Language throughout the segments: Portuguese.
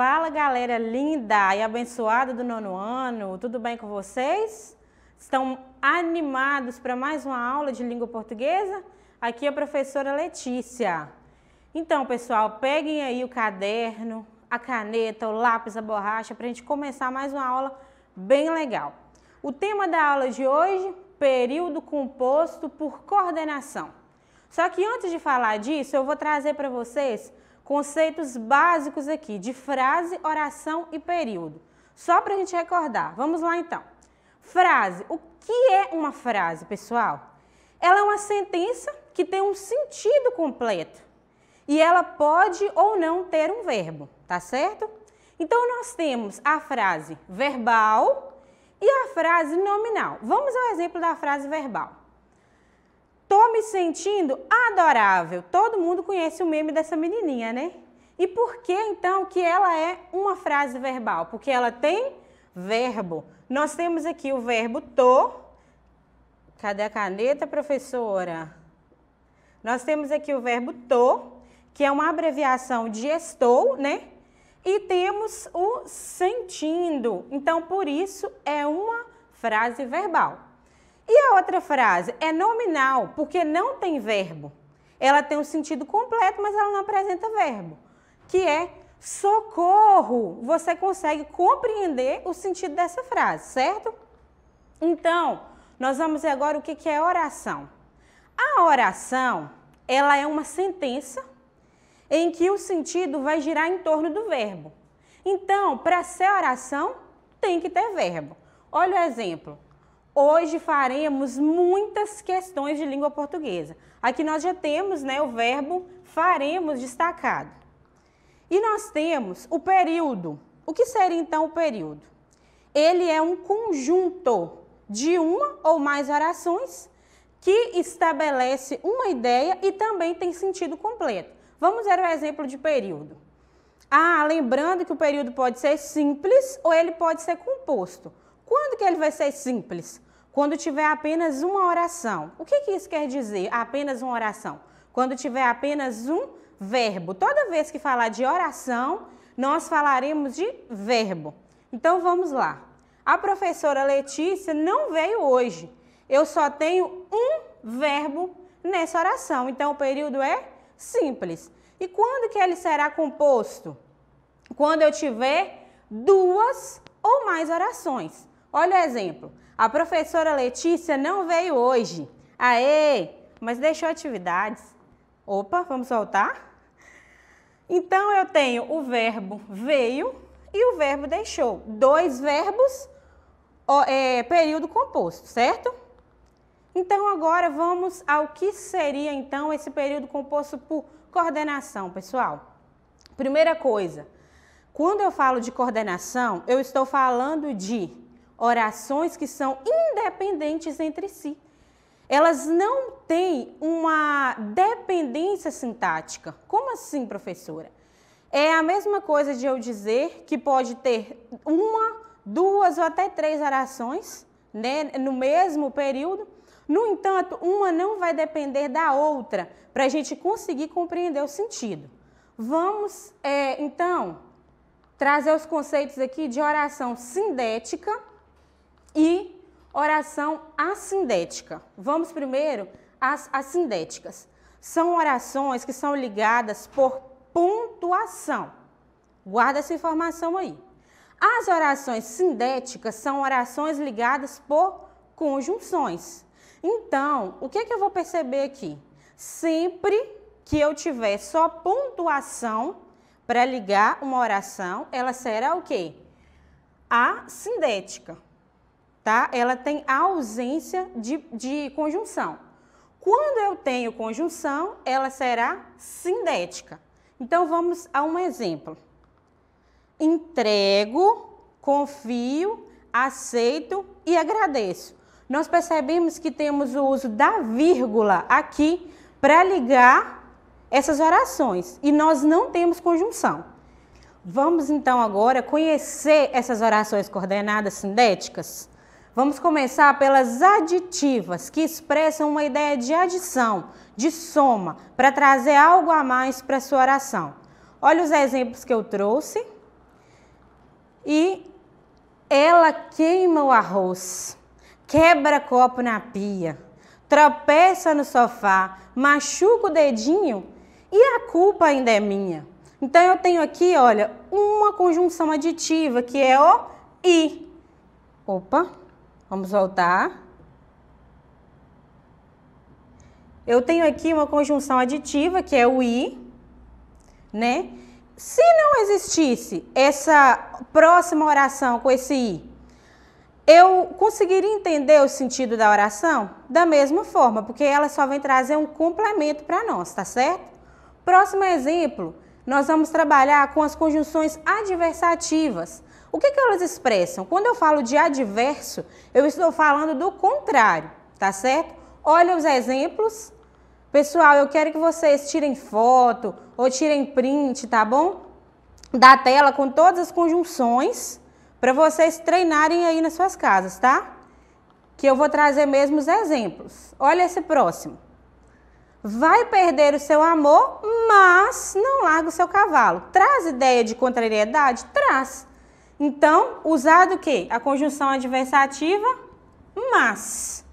Fala galera linda e abençoada do nono ano, tudo bem com vocês? Estão animados para mais uma aula de língua portuguesa? Aqui é a professora Letícia. Então, pessoal, peguem aí o caderno, a caneta, o lápis, a borracha para a gente começar mais uma aula bem legal. O tema da aula de hoje, período composto por coordenação. Só que antes de falar disso, eu vou trazer para vocês conceitos básicos aqui de frase, oração e período. Só para a gente recordar. Vamos lá então. Frase. O que é uma frase, pessoal? Ela é uma sentença que tem um sentido completo e ela pode ou não ter um verbo, tá certo? Então nós temos a frase verbal e a frase nominal. Vamos ao exemplo da frase verbal. Tô me sentindo adorável. Todo mundo conhece o meme dessa menininha, né? E por que então que ela é uma frase verbal? Porque ela tem verbo. Nós temos aqui o verbo tô. Cadê a caneta, professora? Nós temos aqui o verbo tô, que é uma abreviação de estou, né? E temos o sentindo. Então, por isso é uma frase verbal. E a outra frase é nominal, porque não tem verbo. Ela tem um sentido completo, mas ela não apresenta verbo, que é socorro. Você consegue compreender o sentido dessa frase, certo? Então, nós vamos ver agora o que é oração. A oração, ela é uma sentença em que o sentido vai girar em torno do verbo. Então, para ser oração, tem que ter verbo. Olha o exemplo hoje faremos muitas questões de língua portuguesa. Aqui nós já temos né, o verbo faremos destacado. E nós temos o período. O que seria então o período? Ele é um conjunto de uma ou mais orações que estabelece uma ideia e também tem sentido completo. Vamos ver o exemplo de período. Ah, lembrando que o período pode ser simples ou ele pode ser composto. Quando que ele vai ser simples? Quando tiver apenas uma oração. O que, que isso quer dizer, apenas uma oração? Quando tiver apenas um verbo. Toda vez que falar de oração, nós falaremos de verbo. Então vamos lá. A professora Letícia não veio hoje. Eu só tenho um verbo nessa oração. Então o período é simples. E quando que ele será composto? Quando eu tiver duas ou mais orações. Olha o exemplo. A professora Letícia não veio hoje. Aê! Mas deixou atividades. Opa, vamos soltar? Então eu tenho o verbo veio e o verbo deixou. Dois verbos, é, período composto, certo? Então agora vamos ao que seria então esse período composto por coordenação, pessoal. Primeira coisa, quando eu falo de coordenação, eu estou falando de orações que são independentes entre si. Elas não têm uma dependência sintática. Como assim, professora? É a mesma coisa de eu dizer que pode ter uma, duas ou até três orações né, no mesmo período. No entanto, uma não vai depender da outra para a gente conseguir compreender o sentido. Vamos, é, então, trazer os conceitos aqui de oração sindética e oração assindética. Vamos primeiro às assindéticas. São orações que são ligadas por pontuação. Guarda essa informação aí. As orações sindéticas são orações ligadas por conjunções. Então, o que, é que eu vou perceber aqui? Sempre que eu tiver só pontuação para ligar uma oração, ela será o quê? A sindética tá? Ela tem a ausência de, de conjunção. Quando eu tenho conjunção, ela será sindética. Então vamos a um exemplo. Entrego, confio, aceito e agradeço. Nós percebemos que temos o uso da vírgula aqui para ligar essas orações e nós não temos conjunção. Vamos então agora conhecer essas orações coordenadas sindéticas? Vamos começar pelas aditivas, que expressam uma ideia de adição, de soma, para trazer algo a mais para a sua oração. Olha os exemplos que eu trouxe. E ela queima o arroz, quebra copo na pia, tropeça no sofá, machuca o dedinho e a culpa ainda é minha. Então eu tenho aqui, olha, uma conjunção aditiva que é o e. Opa, Vamos voltar. Eu tenho aqui uma conjunção aditiva, que é o I, né? Se não existisse essa próxima oração com esse I, eu conseguiria entender o sentido da oração da mesma forma, porque ela só vem trazer um complemento para nós, tá certo? Próximo exemplo, nós vamos trabalhar com as conjunções adversativas. O que, que elas expressam? Quando eu falo de adverso, eu estou falando do contrário, tá certo? Olha os exemplos. Pessoal, eu quero que vocês tirem foto ou tirem print, tá bom? Da tela com todas as conjunções para vocês treinarem aí nas suas casas, tá? Que eu vou trazer mesmo os exemplos. Olha esse próximo. Vai perder o seu amor, mas não larga o seu cavalo. Traz ideia de contrariedade? Traz. Então, usado o quê? A conjunção adversativa, mas.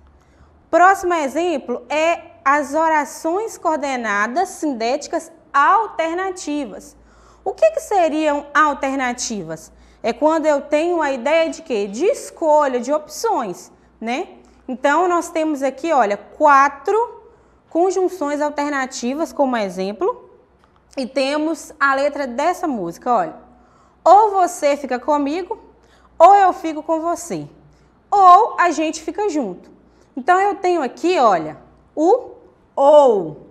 Próximo exemplo é as orações coordenadas sintéticas alternativas. O que, que seriam alternativas? É quando eu tenho a ideia de quê? De escolha, de opções, né? Então, nós temos aqui, olha, quatro conjunções alternativas como exemplo. E temos a letra dessa música, olha. Ou você fica comigo, ou eu fico com você. Ou a gente fica junto. Então eu tenho aqui, olha, o ou,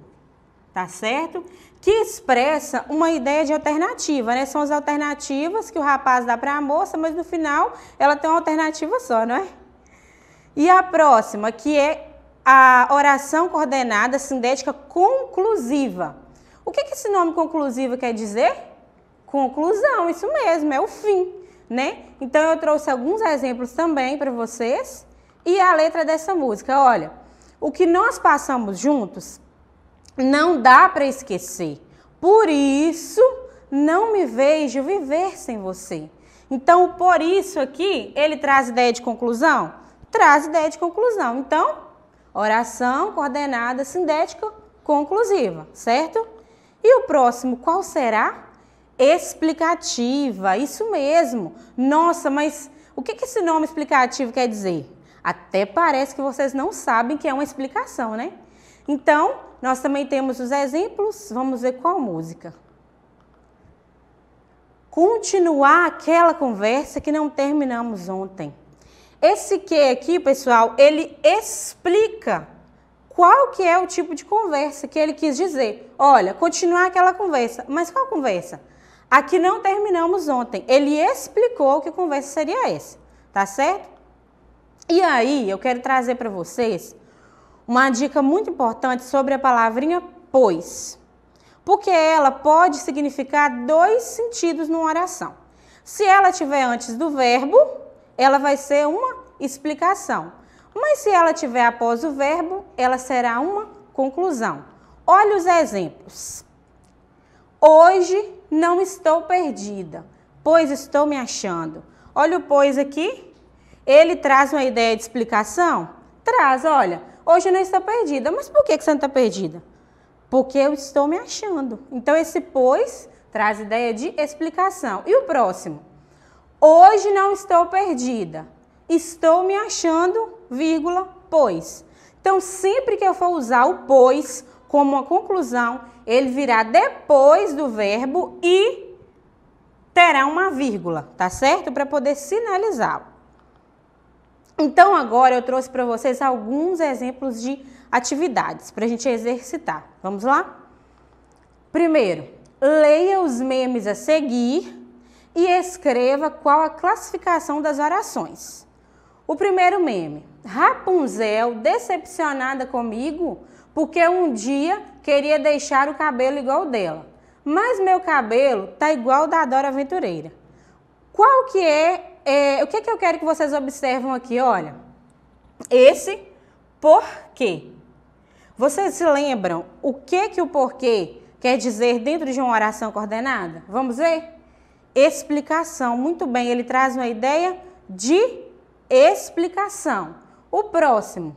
tá certo? Que expressa uma ideia de alternativa, né? São as alternativas que o rapaz dá para a moça, mas no final ela tem uma alternativa só, não é? E a próxima, que é a oração coordenada sindética conclusiva. O que, que esse nome conclusivo quer dizer? Conclusão, isso mesmo, é o fim, né? Então eu trouxe alguns exemplos também para vocês e a letra dessa música. Olha, o que nós passamos juntos não dá para esquecer. Por isso não me vejo viver sem você. Então, por isso aqui, ele traz ideia de conclusão? Traz ideia de conclusão. Então, oração coordenada sintética conclusiva, certo? E o próximo, qual será? explicativa. Isso mesmo. Nossa, mas o que, esse nome explicativo quer dizer? Até parece que vocês não sabem que é uma explicação, né? Então, nós também temos os exemplos. Vamos ver qual música. Continuar aquela conversa que não terminamos ontem. Esse que aqui, pessoal, ele explica qual que é o tipo de conversa que ele quis dizer. Olha, continuar aquela conversa. Mas qual conversa? Aqui não terminamos ontem. Ele explicou que conversa seria essa, tá certo? E aí, eu quero trazer para vocês uma dica muito importante sobre a palavrinha pois. Porque ela pode significar dois sentidos numa oração. Se ela tiver antes do verbo, ela vai ser uma explicação. Mas se ela tiver após o verbo, ela será uma conclusão. Olha os exemplos. Hoje não estou perdida, pois estou me achando. Olha o pois aqui. Ele traz uma ideia de explicação? Traz, olha. Hoje eu não estou perdida. Mas por que você não está perdida? Porque eu estou me achando. Então, esse pois traz ideia de explicação. E o próximo? Hoje não estou perdida. Estou me achando, vírgula, pois. Então, sempre que eu for usar o pois como uma conclusão, ele virá depois do verbo e terá uma vírgula, tá certo? Para poder sinalizá-lo. Então, agora eu trouxe para vocês alguns exemplos de atividades para a gente exercitar. Vamos lá? Primeiro, leia os memes a seguir e escreva qual a classificação das orações. O primeiro meme: Rapunzel decepcionada comigo porque um dia queria deixar o cabelo igual dela. Mas meu cabelo tá igual da Dora Aventureira. Qual que é, é o que, que eu quero que vocês observam aqui, olha. Esse porquê. Vocês se lembram o que que o porquê quer dizer dentro de uma oração coordenada? Vamos ver? Explicação. Muito bem, ele traz uma ideia de explicação. O próximo,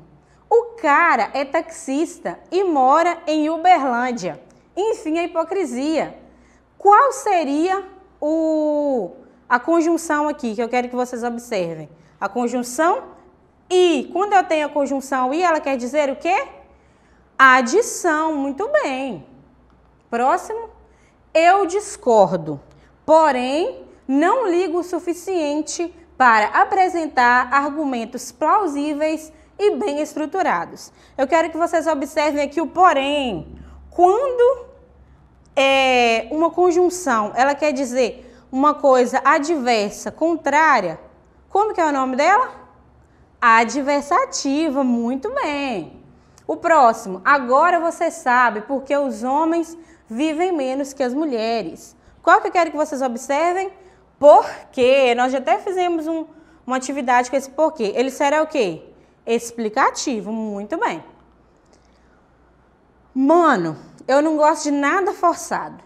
o cara é taxista e mora em Uberlândia. Enfim, a hipocrisia. Qual seria o, a conjunção aqui que eu quero que vocês observem? A conjunção e. Quando eu tenho a conjunção e, ela quer dizer o quê? Adição. Muito bem. Próximo. Eu discordo, porém não ligo o suficiente para apresentar argumentos plausíveis e bem estruturados. Eu quero que vocês observem aqui o porém. Quando é uma conjunção, ela quer dizer uma coisa adversa, contrária, como que é o nome dela? Adversativa, muito bem. O próximo, agora você sabe porque os homens vivem menos que as mulheres. Qual que eu quero que vocês observem? Porquê. Nós já até fizemos um, uma atividade com esse porquê. Ele será o quê? explicativo. Muito bem. Mano, eu não gosto de nada forçado.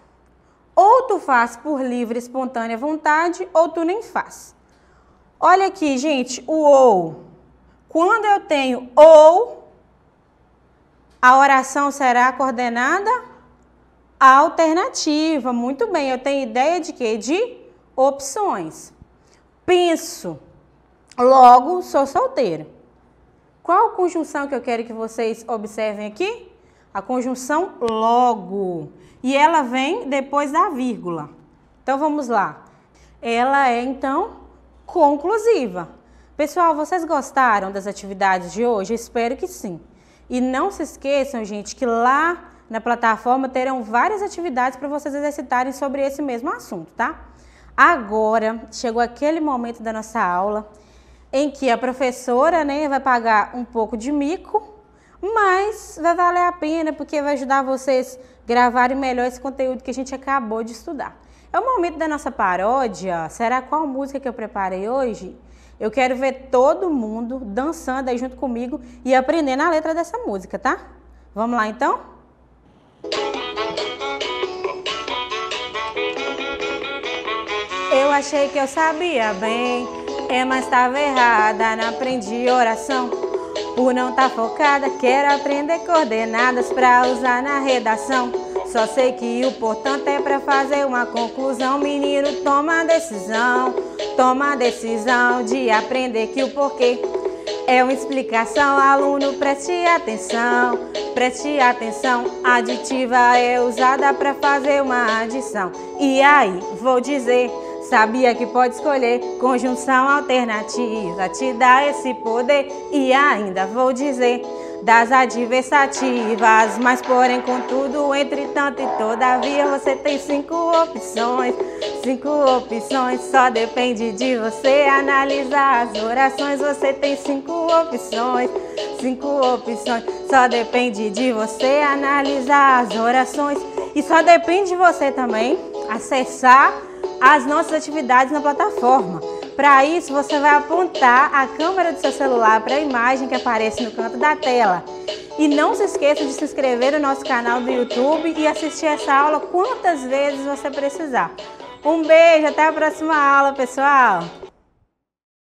Ou tu faz por livre, espontânea vontade, ou tu nem faz. Olha aqui, gente, o ou. Quando eu tenho ou, a oração será coordenada alternativa. Muito bem, eu tenho ideia de quê? De opções. Penso, logo sou solteiro. Qual conjunção que eu quero que vocês observem aqui? A conjunção logo. E ela vem depois da vírgula. Então vamos lá. Ela é então conclusiva. Pessoal, vocês gostaram das atividades de hoje? Espero que sim. E não se esqueçam, gente, que lá na plataforma terão várias atividades para vocês exercitarem sobre esse mesmo assunto, tá? Agora chegou aquele momento da nossa aula em que a professora né, vai pagar um pouco de mico, mas vai valer a pena porque vai ajudar vocês a gravarem melhor esse conteúdo que a gente acabou de estudar. É o momento da nossa paródia. Será qual música que eu preparei hoje? Eu quero ver todo mundo dançando aí junto comigo e aprendendo a letra dessa música, tá? Vamos lá então? Eu achei que eu sabia bem é, mas estava errada, não aprendi oração. Por não estar tá focada, quero aprender coordenadas pra usar na redação. Só sei que o portanto é pra fazer uma conclusão. Menino, toma decisão, toma decisão de aprender que o porquê é uma explicação. Aluno, preste atenção, preste atenção. Aditiva é usada pra fazer uma adição. E aí, vou dizer. Sabia que pode escolher conjunção alternativa, te dá esse poder e ainda vou dizer das adversativas, mas porém contudo, entretanto e todavia você tem cinco opções, cinco opções, só depende de você analisar as orações, você tem cinco opções, cinco opções, só depende de você analisar as orações e só depende de você também acessar as nossas atividades na plataforma. Para isso, você vai apontar a câmera do seu celular para a imagem que aparece no canto da tela. E não se esqueça de se inscrever no nosso canal do YouTube e assistir essa aula quantas vezes você precisar. Um beijo, até a próxima aula, pessoal!